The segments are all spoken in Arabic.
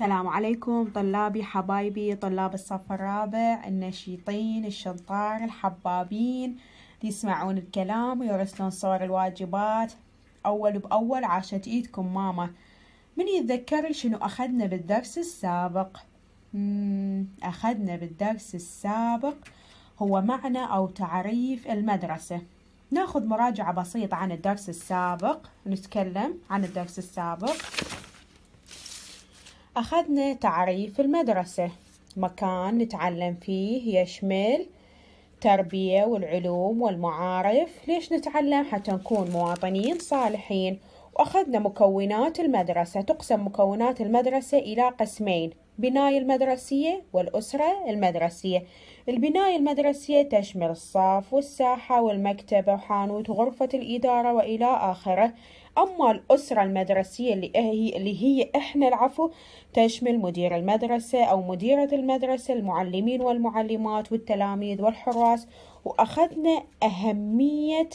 السلام عليكم طلابي حبايبي طلاب الصف الرابع النشيطين الشطار الحبابين يسمعون الكلام ويرسلون صور الواجبات أول بأول عاشت إيدكم ماما من يتذكر شنو أخذنا بالدرس السابق أخذنا بالدرس السابق هو معنى أو تعريف المدرسة ناخذ مراجعة بسيطة عن الدرس السابق نتكلم عن الدرس السابق أخذنا تعريف المدرسة مكان نتعلم فيه يشمل تربية والعلوم والمعارف ليش نتعلم حتى نكون مواطنين صالحين وأخذنا مكونات المدرسة تقسم مكونات المدرسة إلى قسمين البناية المدرسية والأسرة المدرسية البناية المدرسية تشمل الصف والساحة والمكتبة وحانوت غرفة الإدارة وإلى آخره أما الأسرة المدرسية اللي هي, اللي هي إحنا العفو تشمل مدير المدرسة أو مديرة المدرسة المعلمين والمعلمات والتلاميذ والحراس وأخذنا أهمية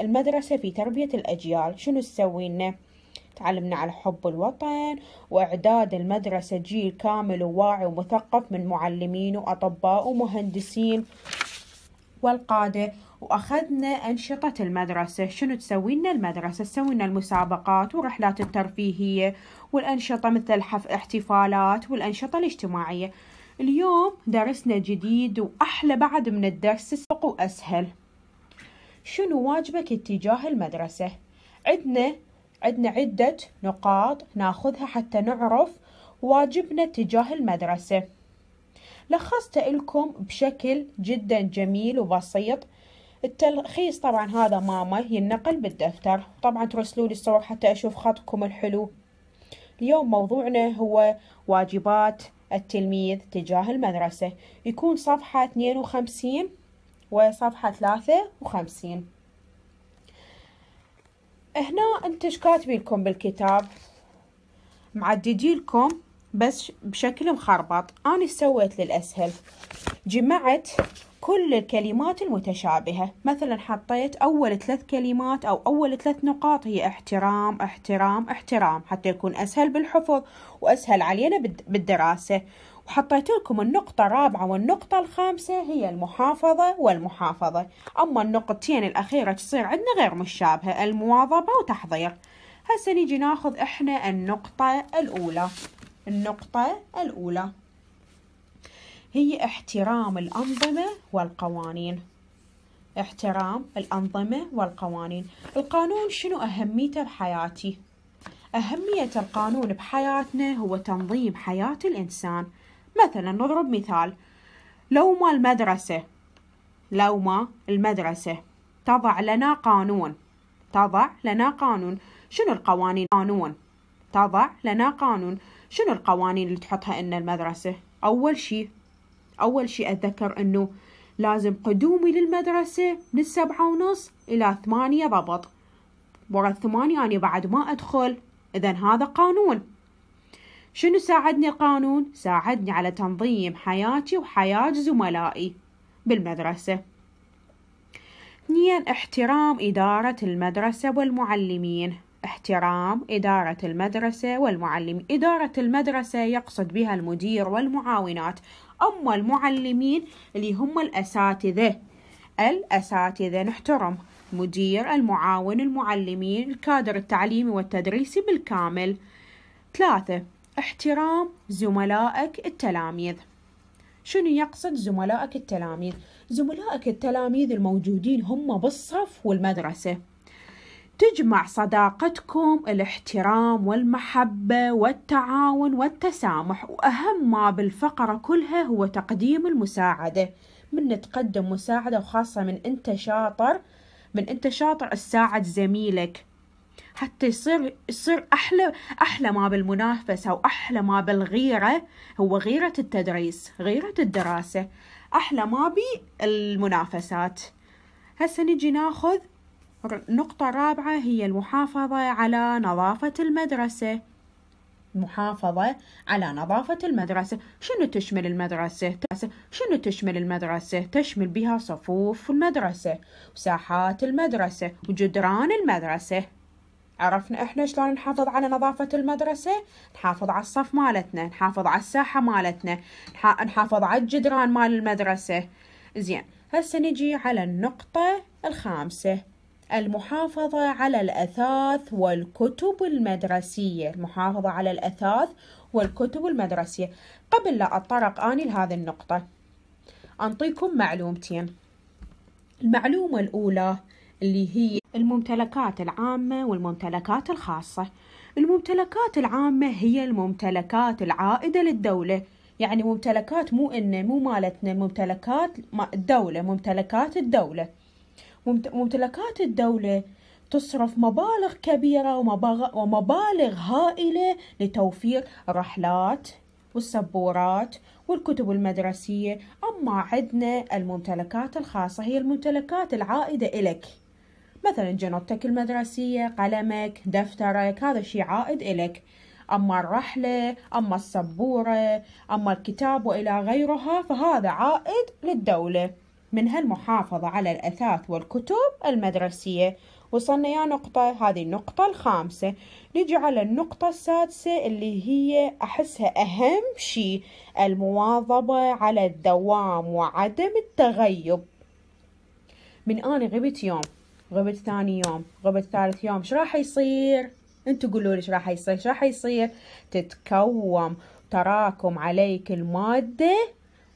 المدرسة في تربية الأجيال شنو تسوي لنا؟ تعلمنا على حب الوطن وإعداد المدرسة جيل كامل وواعي ومثقف من معلمين وأطباء ومهندسين والقادة وأخذنا أنشطة المدرسة شنو تسوي لنا المدرسة تسوي لنا المسابقات والرحلات الترفيهية والأنشطة مثل حف احتفالات والأنشطة الاجتماعية اليوم درسنا جديد وأحلى بعد من الدرس السابق وأسهل شنو واجبك اتجاه المدرسة؟ عندنا عندنا عدة نقاط ناخذها حتى نعرف واجبنا تجاه المدرسة لخصت لكم بشكل جدا جميل وبسيط التلخيص طبعا هذا ماما ينقل بالدفتر طبعا ترسلوا لي الصور حتى أشوف خطكم الحلو اليوم موضوعنا هو واجبات التلميذ تجاه المدرسة يكون صفحة 52 وصفحة 53 هنا انت ايش لكم بالكتاب معدديلكم بس بشكل مخربط انا سويت للاسهل جمعت كل الكلمات المتشابهة مثلا حطيت أول ثلاث كلمات أو أول ثلاث نقاط هي احترام احترام احترام حتى يكون أسهل بالحفظ وأسهل علينا بالدراسة وحطيت لكم النقطة الرابعة والنقطة الخامسة هي المحافظة والمحافظة أما النقطتين الأخيرة تصير عندنا غير مشابهة المواظبة وتحضير هسه نيجي ناخذ احنا النقطة الأولى النقطة الأولى هي احترام الأنظمة والقوانين احترام الأنظمة والقوانين القانون شنو أهميته بحياتي؟ أهمية القانون بحياتنا هو تنظيم حياة الإنسان مثلا نضرب مثال لو ما المدرسة لو ما المدرسة تضع لنا قانون تضع لنا قانون شنو القوانين قانون تضع لنا قانون شنو القوانين اللي تحطها إن المدرسة أول شيء أول شيء أتذكر أنه لازم قدومي للمدرسة من السبعة ونص إلى ثمانية ضبط ورا الثمانية أنا بعد ما أدخل إذا هذا قانون شنو ساعدني القانون؟ ساعدني على تنظيم حياتي وحياة زملائي بالمدرسة اثنين احترام إدارة المدرسة والمعلمين احترام إدارة المدرسة والمعلم إدارة المدرسة يقصد بها المدير والمعاونات أما المعلمين اللي هم الأساتذة الأساتذة نحترم مدير المعاون المعلمين الكادر التعليمي والتدريسي بالكامل ثلاثة احترام زملائك التلاميذ شنو يقصد زملائك التلاميذ زملائك التلاميذ الموجودين هم بالصف والمدرسة تجمع صداقتكم الاحترام والمحبة والتعاون والتسامح وأهم ما بالفقرة كلها هو تقديم المساعدة من تقدم مساعدة وخاصة من أنت شاطر من أنت شاطر تساعد زميلك حتى يصير يصير احلى احلى ما بالمنافسه واحلى ما بالغيره هو غيره التدريس غيره الدراسه احلى ما بالمنافسات هسه نجي ناخذ نقطه رابعه هي المحافظه على نظافه المدرسه محافظة على نظافة المدرسة شنو تشمل المدرسة؟ شنو تشمل المدرسة؟ تشمل بها صفوف المدرسة وساحات المدرسة وجدران المدرسة عرفنا احنا شلون نحافظ على نظافة المدرسة نحافظ على الصف مالتنا نحافظ على الساحة مالتنا نحافظ على الجدران مال المدرسة زين هسه نجي على النقطة الخامسة المحافظة على الأثاث والكتب المدرسية المحافظة على الأثاث والكتب المدرسية قبل لا أتطرق آني لهذه النقطة أنطيكم معلومتين المعلومة الأولى اللي هي الممتلكات العامة والممتلكات الخاصة الممتلكات العامة هي الممتلكات العائدة للدولة يعني ممتلكات مو إن مو مالتنا ممتلكات الدولة ممتلكات الدولة ممتلكات الدولة تصرف مبالغ كبيرة ومبالغ هائلة لتوفير الرحلات والسبورات والكتب المدرسية أما عندنا الممتلكات الخاصة هي الممتلكات العائدة إلك مثلا جنطتك المدرسية قلمك دفترك هذا شيء عائد إلك أما الرحلة أما السبورة أما الكتاب وإلى غيرها فهذا عائد للدولة من هالمحافظة على الأثاث والكتب المدرسية وصلنا يا نقطة هذه النقطة الخامسة نجي على النقطة السادسة اللي هي أحسها أهم شيء المواظبة على الدوام وعدم التغيب من أنا غبت يوم غبت ثاني يوم غبت ثالث يوم ايش راح يصير انتوا قولوا لي ايش راح يصير ايش راح يصير تتكوم تراكم عليك الماده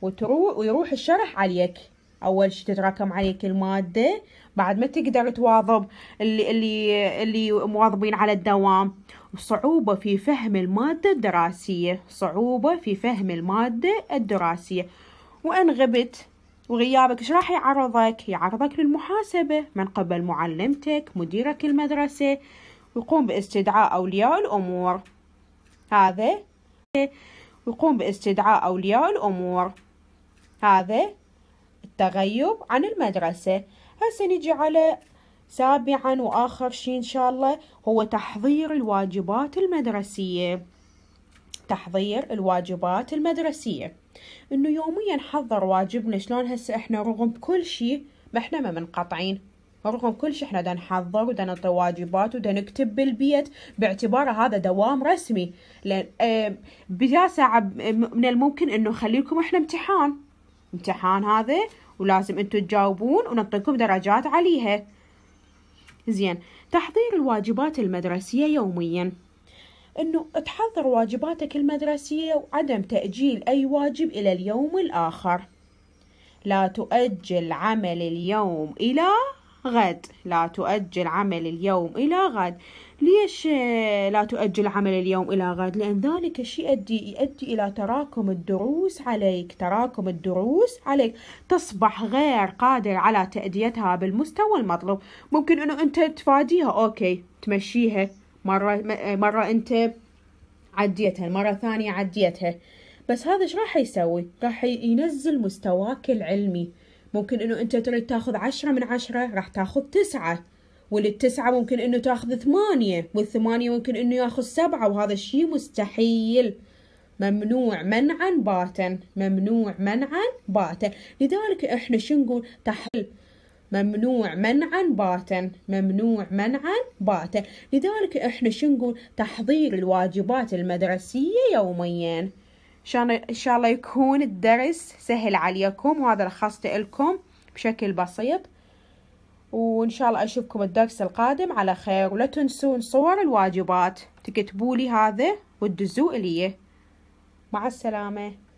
وتروح ويروح الشرح عليك اول شيء تتراكم عليك الماده بعد ما تقدر تواظب اللي اللي اللي مواظبين على الدوام صعوبة في فهم المادة الدراسية صعوبة في فهم المادة الدراسية وإن غبت وغيابك ايش راح يعرضك يعرضك للمحاسبة من قبل معلمتك مديرك المدرسة ويقوم باستدعاء أولياء الأمور هذا ويقوم باستدعاء أولياء الأمور هذا التغيب عن المدرسة هسه نجي على سابعا وآخر شيء إن شاء الله هو تحضير الواجبات المدرسية تحضير الواجبات المدرسية انه يوميا نحضر واجبنا شلون هسه احنا رغم كل شيء ما احنا ما منقطعين رغم كل شيء احنا دا نحضر ودا نعطي واجبات ودا نكتب بالبيت باعتباره هذا دوام رسمي لان بذا ساعة من الممكن انه نخليكم احنا امتحان امتحان هذا ولازم انتم تجاوبون ونعطيكم درجات عليها زين تحضير الواجبات المدرسية يوميا أنه تحضر واجباتك المدرسية وعدم تأجيل أي واجب إلى اليوم الآخر لا تؤجل عمل اليوم إلى غد لا تؤجل عمل اليوم إلى غد ليش لا تؤجل عمل اليوم إلى غد لأن ذلك الشيء يؤدي, يؤدي إلى تراكم الدروس عليك تراكم الدروس عليك تصبح غير قادر على تأديتها بالمستوى المطلوب ممكن أنه أنت تفاديها أوكي تمشيها مرة مرة أنت عديتها مرة ثانية عديتها بس هذا ايش راح يسوي راح ينزل مستواك العلمي ممكن انه انت تريد تاخذ عشرة من عشرة راح تاخذ تسعة والتسعة ممكن انه تاخذ ثمانية والثمانية ممكن انه ياخذ سبعة وهذا الشيء مستحيل ممنوع منعا باتا ممنوع منعا باتا لذلك احنا شو نقول تحل ممنوع منعا باتا ممنوع منعا باتا لذلك احنا شو نقول تحضير الواجبات المدرسية يوميا ان شاء الله يكون الدرس سهل عليكم وهذا لخصته لكم بشكل بسيط وان شاء الله اشوفكم الدرس القادم على خير ولا تنسون صور الواجبات تكتبوا لي هذا وتدزوا لي مع السلامه